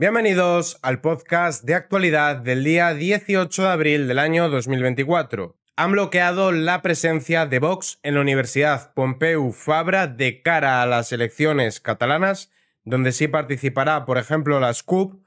Bienvenidos al podcast de actualidad del día 18 de abril del año 2024. Han bloqueado la presencia de Vox en la Universidad Pompeu Fabra de cara a las elecciones catalanas, donde sí participará, por ejemplo, la SCUP.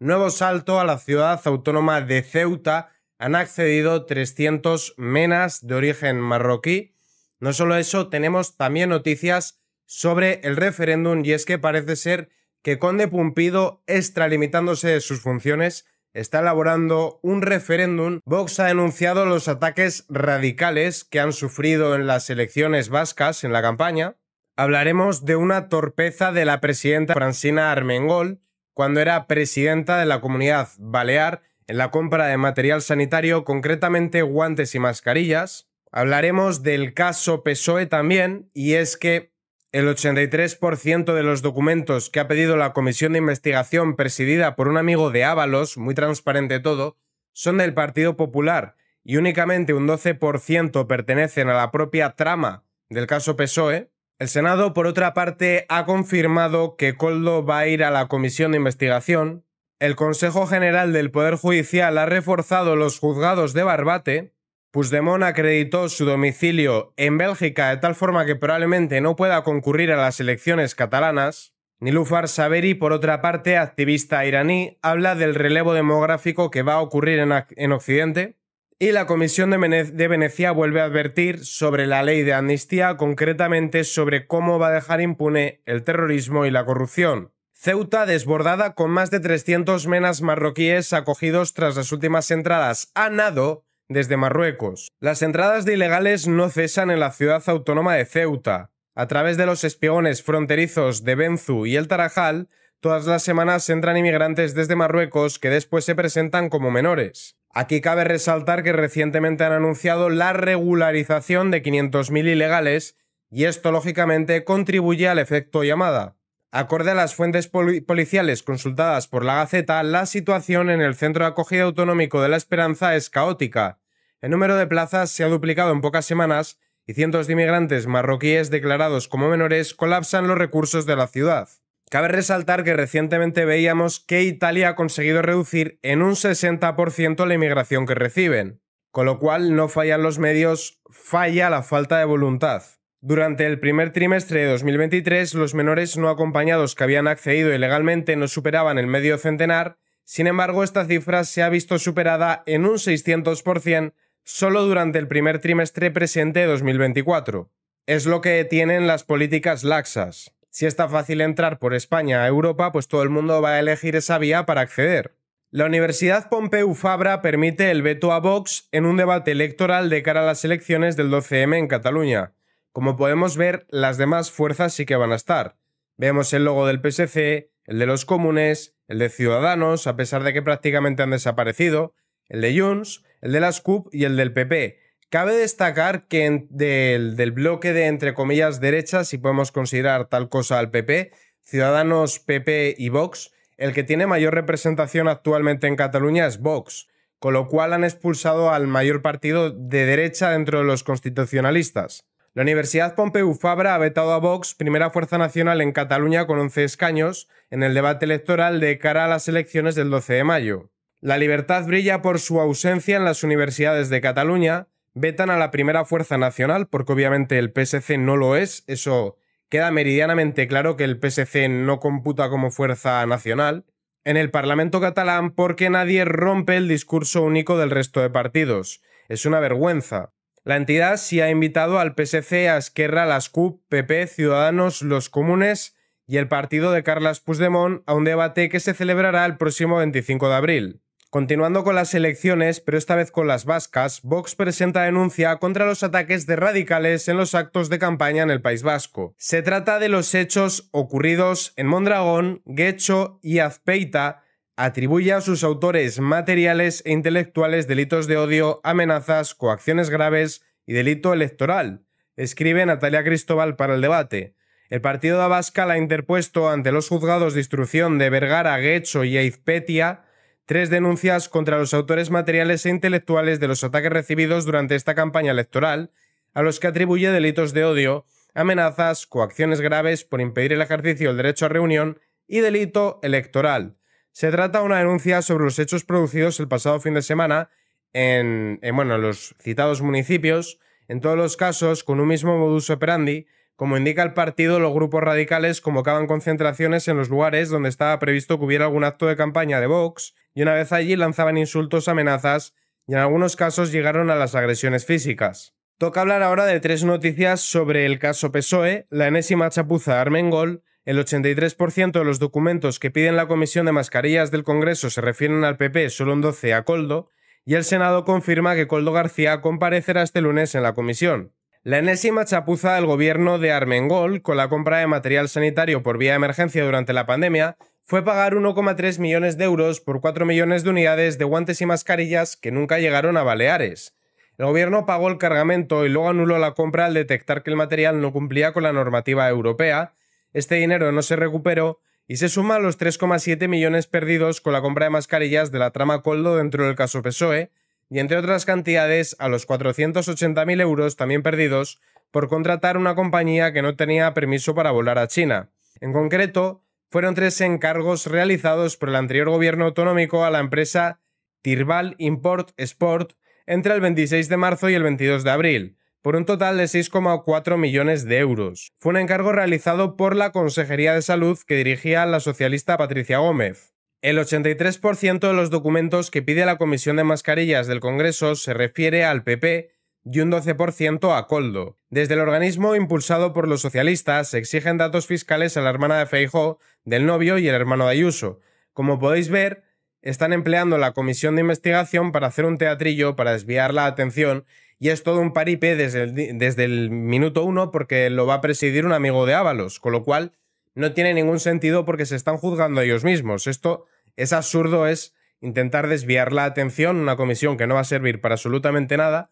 Nuevo salto a la ciudad autónoma de Ceuta. Han accedido 300 menas de origen marroquí. No solo eso, tenemos también noticias sobre el referéndum y es que parece ser que Conde Pumpido, extralimitándose sus funciones, está elaborando un referéndum. Vox ha denunciado los ataques radicales que han sufrido en las elecciones vascas en la campaña. Hablaremos de una torpeza de la presidenta Francina Armengol cuando era presidenta de la comunidad Balear en la compra de material sanitario, concretamente guantes y mascarillas. Hablaremos del caso PSOE también, y es que el 83% de los documentos que ha pedido la comisión de investigación presidida por un amigo de Ábalos, muy transparente todo, son del Partido Popular y únicamente un 12% pertenecen a la propia trama del caso PSOE. El Senado, por otra parte, ha confirmado que Coldo va a ir a la comisión de investigación. El Consejo General del Poder Judicial ha reforzado los juzgados de Barbate Puigdemont acreditó su domicilio en Bélgica de tal forma que probablemente no pueda concurrir a las elecciones catalanas. Nilufar Saberi, por otra parte, activista iraní, habla del relevo demográfico que va a ocurrir en, Occidente. Y la Comisión de, de Venecia vuelve a advertir sobre la ley de amnistía, concretamente sobre cómo va a dejar impune el terrorismo y la corrupción. Ceuta desbordada con más de 300 menas marroquíes acogidos tras las últimas entradas a nado desde Marruecos. Las entradas de ilegales no cesan en la ciudad autónoma de Ceuta. A través de los espiones fronterizos de Benzu y el Tarajal, todas las semanas entran inmigrantes desde Marruecos que después se presentan como menores. Aquí cabe resaltar que recientemente han anunciado la regularización de 500.000 ilegales y esto lógicamente contribuye al efecto llamada. Acorde a las fuentes policiales consultadas por la Gaceta, la situación en el Centro de Acogida Autonómico de la Esperanza es caótica. El número de plazas se ha duplicado en pocas semanas y cientos de inmigrantes marroquíes declarados como menores colapsan los recursos de la ciudad. Cabe resaltar que recientemente veíamos que Italia ha conseguido reducir en un 60% la inmigración que reciben, con lo cual no fallan los medios, falla la falta de voluntad. Durante el primer trimestre de 2023, los menores no acompañados que habían accedido ilegalmente no superaban el medio centenar, sin embargo, esta cifra se ha visto superada en un 600% solo durante el primer trimestre presente de 2024. Es lo que tienen las políticas laxas. Si está fácil entrar por España a Europa, pues todo el mundo va a elegir esa vía para acceder. La Universidad Pompeu Fabra permite el veto a Vox en un debate electoral de cara a las elecciones del 12M en Cataluña. Como podemos ver, las demás fuerzas sí que van a estar. Vemos el logo del PSC, el de los comunes, el de Ciudadanos, a pesar de que prácticamente han desaparecido, el de Junts, el de las CUP y el del PP. Cabe destacar que del, del bloque de entre comillas derecha, si podemos considerar tal cosa al PP, Ciudadanos, PP y Vox, el que tiene mayor representación actualmente en Cataluña es Vox, con lo cual han expulsado al mayor partido de derecha dentro de los constitucionalistas. La Universidad Pompeu Fabra ha vetado a Vox, primera fuerza nacional en Cataluña con 11 escaños, en el debate electoral de cara a las elecciones del 12 de mayo. La libertad brilla por su ausencia en las universidades de Cataluña, vetan a la primera fuerza nacional, porque obviamente el PSC no lo es, eso queda meridianamente claro que el PSC no computa como fuerza nacional, en el Parlamento catalán porque nadie rompe el discurso único del resto de partidos. Es una vergüenza. La entidad sí ha invitado al PSC, a Esquerra, las CUP, PP, Ciudadanos, los Comunes y el partido de Carles Puigdemont a un debate que se celebrará el próximo 25 de abril. Continuando con las elecciones, pero esta vez con las vascas, Vox presenta denuncia contra los ataques de radicales en los actos de campaña en el País Vasco. Se trata de los hechos ocurridos en Mondragón, Guecho y Azpeita, atribuye a sus autores materiales e intelectuales delitos de odio, amenazas, coacciones graves y delito electoral, escribe Natalia Cristóbal para el debate. El partido de Abascal ha interpuesto ante los juzgados de instrucción de Vergara, Guecho y Eizpetia tres denuncias contra los autores materiales e intelectuales de los ataques recibidos durante esta campaña electoral, a los que atribuye delitos de odio, amenazas, coacciones graves por impedir el ejercicio del derecho a reunión y delito electoral. Se trata de una denuncia sobre los hechos producidos el pasado fin de semana en, bueno, los citados municipios, en todos los casos con un mismo modus operandi. Como indica el partido, los grupos radicales convocaban concentraciones en los lugares donde estaba previsto que hubiera algún acto de campaña de Vox y una vez allí lanzaban insultos, amenazas y en algunos casos llegaron a las agresiones físicas. Toca hablar ahora de tres noticias sobre el caso PSOE, la enésima chapuza de Armengol el 83% de los documentos que piden la Comisión de Mascarillas del Congreso se refieren al PP, solo un 12 a Coldo, y el Senado confirma que Coldo García comparecerá este lunes en la comisión. La enésima chapuza del gobierno de Armengol con la compra de material sanitario por vía de emergencia durante la pandemia fue pagar 1,3 millones de euros por 4 millones de unidades de guantes y mascarillas que nunca llegaron a Baleares. El gobierno pagó el cargamento y luego anuló la compra al detectar que el material no cumplía con la normativa europea este dinero no se recuperó y se suma a los 3,7 millones perdidos con la compra de mascarillas de la trama Coldo dentro del caso PSOE y entre otras cantidades a los 480.000 euros también perdidos por contratar una compañía que no tenía permiso para volar a China. En concreto, fueron tres encargos realizados por el anterior gobierno autonómico a la empresa Tirbal Import Sport entre el 26 de marzo y el 22 de abril, por un total de 6,4 millones de euros. Fue un encargo realizado por la Consejería de Salud que dirigía la socialista Patricia Gómez. El 83% de los documentos que pide la Comisión de Mascarillas del Congreso se refiere al PP y un 12% a Coldo. Desde el organismo impulsado por los socialistas se exigen datos fiscales a la hermana de Feijó, del novio y el hermano de Ayuso. Como podéis ver, están empleando la comisión de investigación para hacer un teatrillo para desviar la atención y es todo un paripe desde el, desde el minuto uno porque lo va a presidir un amigo de Ábalos, con lo cual no tiene ningún sentido porque se están juzgando ellos mismos. Esto es absurdo, es intentar desviar la atención, una comisión que no va a servir para absolutamente nada,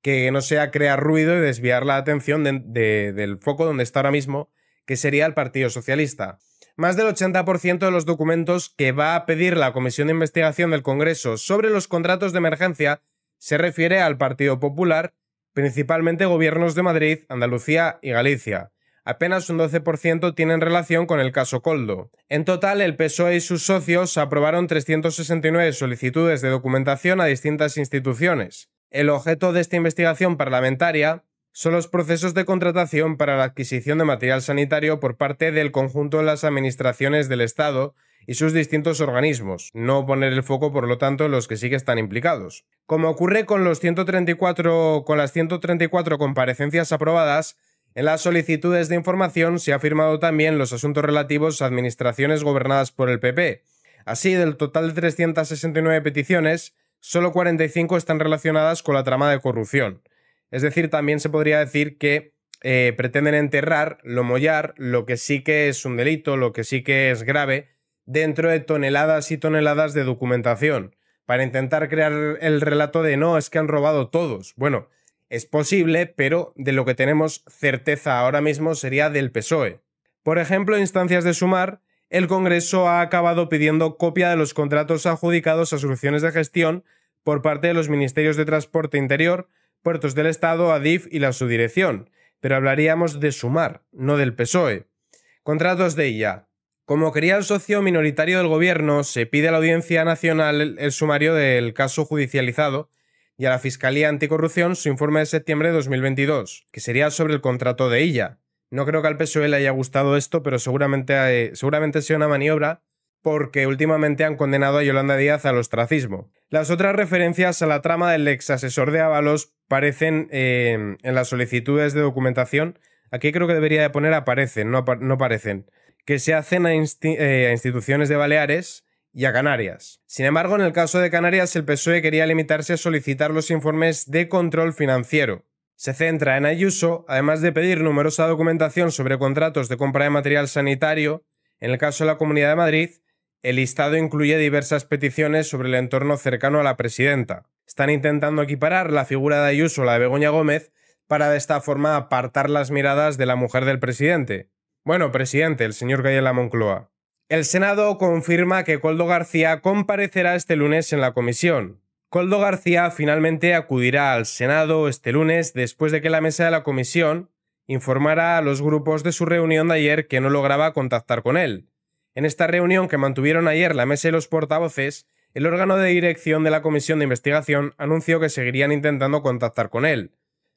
que no sea crear ruido y desviar la atención del foco donde está ahora mismo, que sería el Partido Socialista. Más del 80% de los documentos que va a pedir la Comisión de Investigación del Congreso sobre los contratos de emergencia se refiere al Partido Popular, principalmente gobiernos de Madrid, Andalucía y Galicia. Apenas un 12% tienen relación con el caso Coldo. En total, el PSOE y sus socios aprobaron 369 solicitudes de documentación a distintas instituciones. El objeto de esta investigación parlamentaria son los procesos de contratación para la adquisición de material sanitario por parte del conjunto de las administraciones del Estado y sus distintos organismos, no poner el foco por lo tanto en los que sí que están implicados. Como ocurre con, los 134, con las 134 comparecencias aprobadas, en las solicitudes de información se ha firmado también los asuntos relativos a administraciones gobernadas por el PP. Así, del total de 369 peticiones, solo 45 están relacionadas con la trama de corrupción. Es decir, también se podría decir que eh, pretenden enterrar, lo mollar, lo que sí que es un delito, lo que sí que es grave, dentro de toneladas y toneladas de documentación para intentar crear el relato de no, es que han robado todos. Bueno, es posible, pero de lo que tenemos certeza ahora mismo sería del PSOE. Por ejemplo, instancias de sumar, el Congreso ha acabado pidiendo copia de los contratos adjudicados a soluciones de gestión por parte de los Ministerios de Transporte Interior, Puertos del Estado, ADIF y la subdirección, pero hablaríamos de sumar, no del PSOE. Contratos de ella, como quería el socio minoritario del gobierno, se pide a la Audiencia Nacional el sumario del caso judicializado y a la Fiscalía Anticorrupción su informe de septiembre de 2022, que sería sobre el contrato de ella. No creo que al PSOE le haya gustado esto, pero seguramente, eh, seguramente sea una maniobra porque últimamente han condenado a Yolanda Díaz al ostracismo. Las otras referencias a la trama del ex asesor de Ábalos parecen eh, en las solicitudes de documentación. Aquí creo que debería de poner aparecen, no, no aparecen que se hacen eh, a, instituciones de Baleares y a Canarias. Sin embargo, en el caso de Canarias, el PSOE quería limitarse a solicitar los informes de control financiero. Se centra en Ayuso, además de pedir numerosa documentación sobre contratos de compra de material sanitario, en el caso de la Comunidad de Madrid, el listado incluye diversas peticiones sobre el entorno cercano a la presidenta. Están intentando equiparar la figura de Ayuso a la de Begoña Gómez para de esta forma apartar las miradas de la mujer del presidente, bueno, presidente, el señor Gayela Moncloa. El Senado confirma que Coldo García comparecerá este lunes en la comisión. Coldo García finalmente acudirá al Senado este lunes después de que la mesa de la comisión informara a los grupos de su reunión de ayer que no lograba contactar con él. En esta reunión que mantuvieron ayer la mesa y los portavoces, el órgano de dirección de la comisión de investigación anunció que seguirían intentando contactar con él.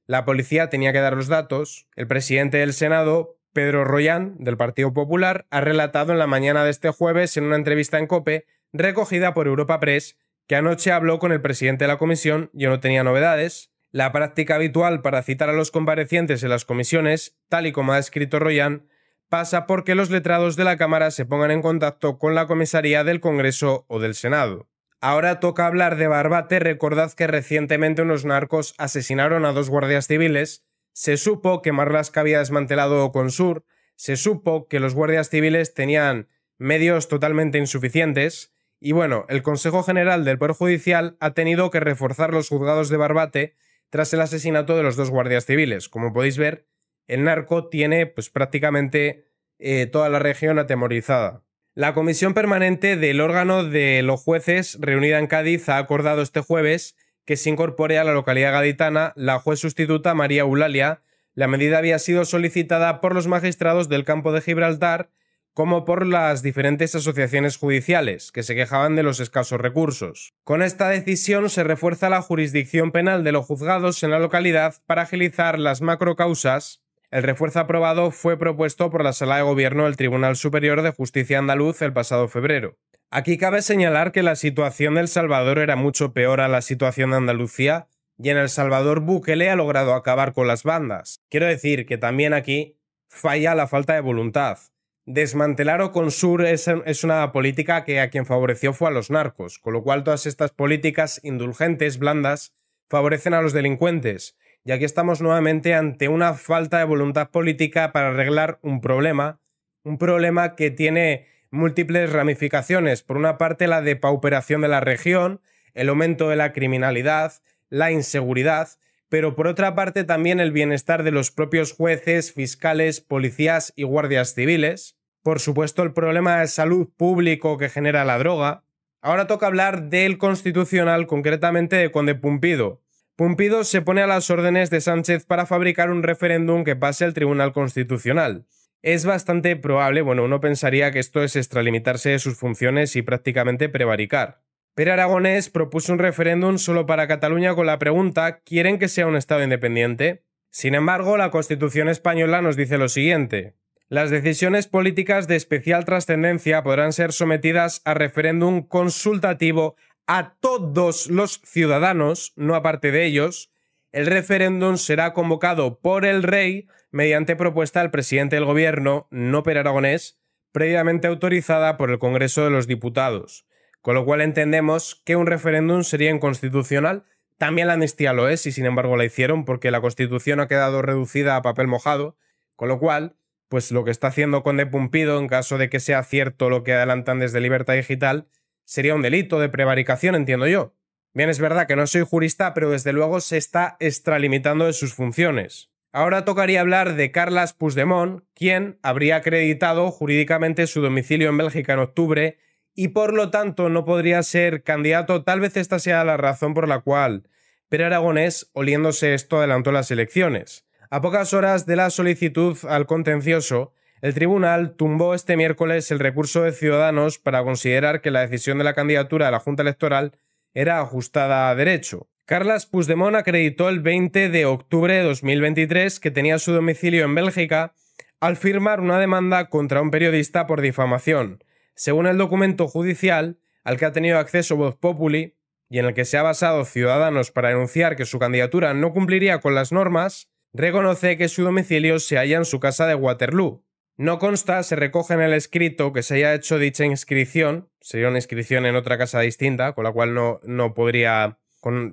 La policía tenía que dar los datos, el presidente del Senado Pedro Royán, del Partido Popular, ha relatado en la mañana de este jueves en una entrevista en COPE, recogida por Europa Press, que anoche habló con el presidente de la comisión, yo no tenía novedades. La práctica habitual para citar a los comparecientes en las comisiones, tal y como ha escrito Royán, pasa porque los letrados de la Cámara se pongan en contacto con la comisaría del Congreso o del Senado. Ahora toca hablar de Barbate. Recordad que recientemente unos narcos asesinaron a dos guardias civiles se supo que Marlaska había desmantelado Consur, se supo que los guardias civiles tenían medios totalmente insuficientes, y bueno, el Consejo General del Poder Judicial ha tenido que reforzar los juzgados de Barbate tras el asesinato de los dos guardias civiles. Como podéis ver, el narco tiene pues prácticamente eh, toda la región atemorizada. La comisión permanente del órgano de los jueces reunida en Cádiz ha acordado este jueves que se incorpore a la localidad gaditana la juez sustituta María Eulalia. La medida había sido solicitada por los magistrados del campo de Gibraltar como por las diferentes asociaciones judiciales, que se quejaban de los escasos recursos. Con esta decisión se refuerza la jurisdicción penal de los juzgados en la localidad para agilizar las macrocausas. El refuerzo aprobado fue propuesto por la Sala de Gobierno del Tribunal Superior de Justicia Andaluz el pasado febrero. Aquí cabe señalar que la situación de El Salvador era mucho peor a la situación de Andalucía y en El Salvador Bukele ha logrado acabar con las bandas. Quiero decir que también aquí falla la falta de voluntad. Desmantelar Oconsur es, es una política que a quien favoreció fue a los narcos, con lo cual todas estas políticas indulgentes, blandas, favorecen a los delincuentes, y aquí estamos nuevamente ante una falta de voluntad política para arreglar un problema, un problema que tiene múltiples ramificaciones. Por una parte, la depauperación de la región, el aumento de la criminalidad, la inseguridad, pero por otra parte también el bienestar de los propios jueces, fiscales, policías y guardias civiles. Por supuesto, el problema de salud público que genera la droga. Ahora toca hablar del constitucional, concretamente de Conde Pumpido. Pumpido se pone a las órdenes de Sánchez para fabricar un referéndum que pase al Tribunal Constitucional. Es bastante probable, bueno, uno pensaría que esto es extralimitarse de sus funciones y prácticamente prevaricar. Pero Aragonés propuso un referéndum solo para Cataluña con la pregunta ¿quieren que sea un Estado independiente? Sin embargo, la Constitución española nos dice lo siguiente. Las decisiones políticas de especial trascendencia podrán ser sometidas a referéndum consultativo a todos los ciudadanos, no aparte de ellos. El referéndum será convocado por el rey mediante propuesta del presidente del gobierno, no per aragonés, previamente autorizada por el Congreso de los Diputados, con lo cual entendemos que un referéndum sería inconstitucional. También la amnistía lo es y sin embargo la hicieron porque la Constitución ha quedado reducida a papel mojado, con lo cual, pues lo que está haciendo Conde Pumpido, en caso de que sea cierto lo que adelantan desde Libertad Digital, sería un delito de prevaricación, entiendo yo. Bien, es verdad que no soy jurista, pero desde luego se está extralimitando de sus funciones. Ahora tocaría hablar de Carlas Puigdemont, quien habría acreditado jurídicamente su domicilio en Bélgica en octubre y por lo tanto no podría ser candidato. Tal vez esta sea la razón por la cual Pere Aragonés, oliéndose esto, adelantó las elecciones. A pocas horas de la solicitud al contencioso, el tribunal tumbó este miércoles el recurso de Ciudadanos para considerar que la decisión de la candidatura a la Junta Electoral era ajustada a derecho. Carlas Puigdemont acreditó el 20 de octubre de 2023 que tenía su domicilio en Bélgica al firmar una demanda contra un periodista por difamación. Según el documento judicial al que ha tenido acceso Voz Populi y en el que se ha basado Ciudadanos para denunciar que su candidatura no cumpliría con las normas, reconoce que su domicilio se halla en su casa de Waterloo. No consta, se recoge en el escrito que se haya hecho dicha inscripción, sería una inscripción en otra casa distinta, con la cual no, no podría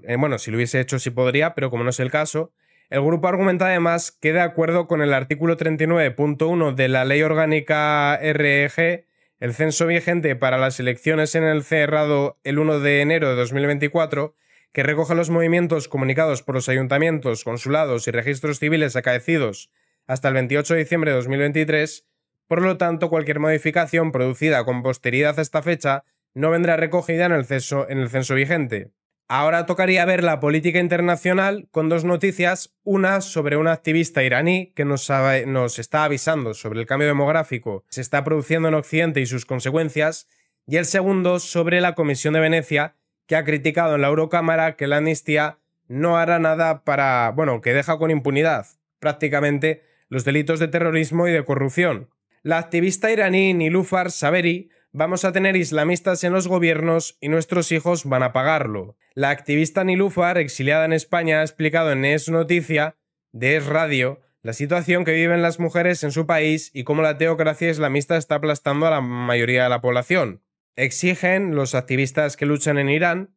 eh, bueno, si lo hubiese hecho sí podría, pero como no es el caso, el grupo argumenta además que de acuerdo con el artículo 39.1 de la Ley Orgánica REG, el censo vigente para las elecciones en el cerrado el 1 de enero de 2024, que recoge los movimientos comunicados por los ayuntamientos, consulados y registros civiles acaecidos hasta el 28 de diciembre de 2023, por lo tanto cualquier modificación producida con posteridad a esta fecha no vendrá recogida en el censo vigente. Ahora tocaría ver la política internacional con dos noticias, una sobre un activista iraní que nos, está avisando sobre el cambio demográfico que se está produciendo en Occidente y sus consecuencias, y el segundo sobre la Comisión de Venecia que ha criticado en la Eurocámara que la amnistía no hará nada para, bueno, que deja con impunidad prácticamente los delitos de terrorismo y de corrupción. La activista iraní Nilufar Saberi vamos a tener islamistas en los gobiernos y nuestros hijos van a pagarlo. La activista Nilufar, exiliada en España, ha explicado en Es Noticia, de Es Radio, la situación que viven las mujeres en su país y cómo la teocracia islamista está aplastando a la mayoría de la población. Exigen los activistas que luchan en Irán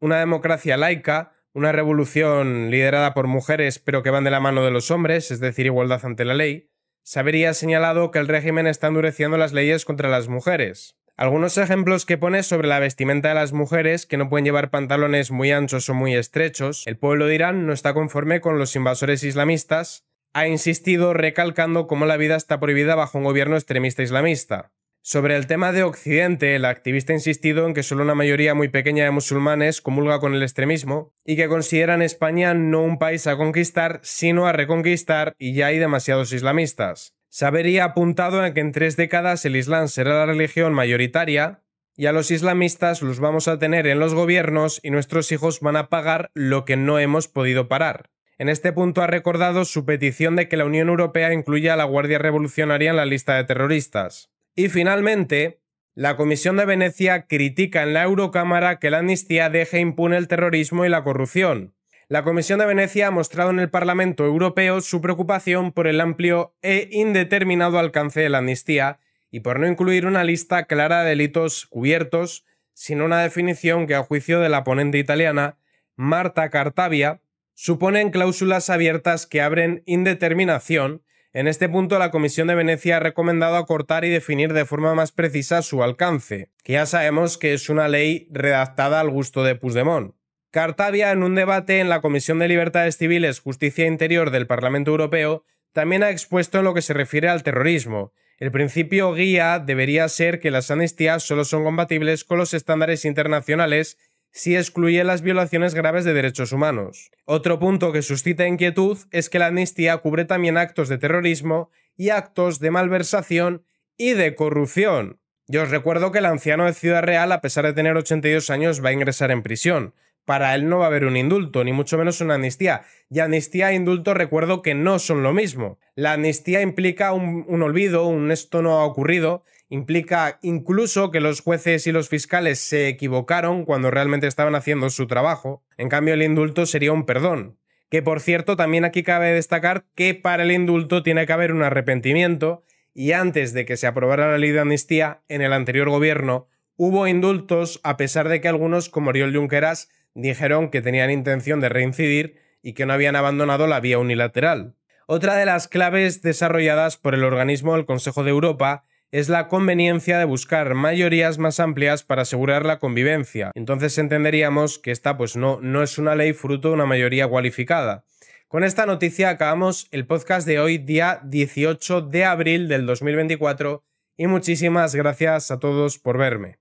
una democracia laica, una revolución liderada por mujeres pero que van de la mano de los hombres, es decir, igualdad ante la ley, se habría señalado que el régimen está endureciendo las leyes contra las mujeres. Algunos ejemplos que pone sobre la vestimenta de las mujeres, que no pueden llevar pantalones muy anchos o muy estrechos, el pueblo de Irán no está conforme con los invasores islamistas, ha insistido recalcando cómo la vida está prohibida bajo un gobierno extremista islamista. Sobre el tema de Occidente, el activista ha insistido en que solo una mayoría muy pequeña de musulmanes comulga con el extremismo y que consideran España no un país a conquistar, sino a reconquistar y ya hay demasiados islamistas. Sabería apuntado en que en tres décadas el Islam será la religión mayoritaria y a los islamistas los vamos a tener en los gobiernos y nuestros hijos van a pagar lo que no hemos podido parar. En este punto ha recordado su petición de que la Unión Europea incluya a la Guardia Revolucionaria en la lista de terroristas. Y finalmente, la Comisión de Venecia critica en la Eurocámara que la amnistía deje impune el terrorismo y la corrupción. La Comisión de Venecia ha mostrado en el Parlamento Europeo su preocupación por el amplio e indeterminado alcance de la amnistía y por no incluir una lista clara de delitos cubiertos, sino una definición que, a juicio de la ponente italiana, Marta Cartavia, suponen cláusulas abiertas que abren indeterminación en este punto, la Comisión de Venecia ha recomendado acortar y definir de forma más precisa su alcance, que ya sabemos que es una ley redactada al gusto de Puigdemont. Cartavia, en un debate en la Comisión de Libertades Civiles, Justicia e Interior del Parlamento Europeo, también ha expuesto en lo que se refiere al terrorismo. El principio guía debería ser que las amnistías solo son compatibles con los estándares internacionales si excluye las violaciones graves de derechos humanos. Otro punto que suscita inquietud es que la amnistía cubre también actos de terrorismo y actos de malversación y de corrupción. Yo os recuerdo que el anciano de Ciudad Real, a pesar de tener 82 años, va a ingresar en prisión. Para él no va a haber un indulto, ni mucho menos una amnistía. Y amnistía e indulto recuerdo que no son lo mismo. La amnistía implica un, un olvido, un esto no ha ocurrido, implica incluso que los jueces y los fiscales se equivocaron cuando realmente estaban haciendo su trabajo. En cambio, el indulto sería un perdón. Que por cierto, también aquí cabe destacar que para el indulto tiene que haber un arrepentimiento y antes de que se aprobara la ley de amnistía, en el anterior gobierno hubo indultos a pesar de que algunos, como Oriol Junqueras, dijeron que tenían intención de reincidir y que no habían abandonado la vía unilateral. Otra de las claves desarrolladas por el organismo del Consejo de Europa es la conveniencia de buscar mayorías más amplias para asegurar la convivencia. Entonces entenderíamos que esta pues no, no es una ley fruto de una mayoría cualificada. Con esta noticia acabamos el podcast de hoy, día 18 de abril del 2024, y muchísimas gracias a todos por verme.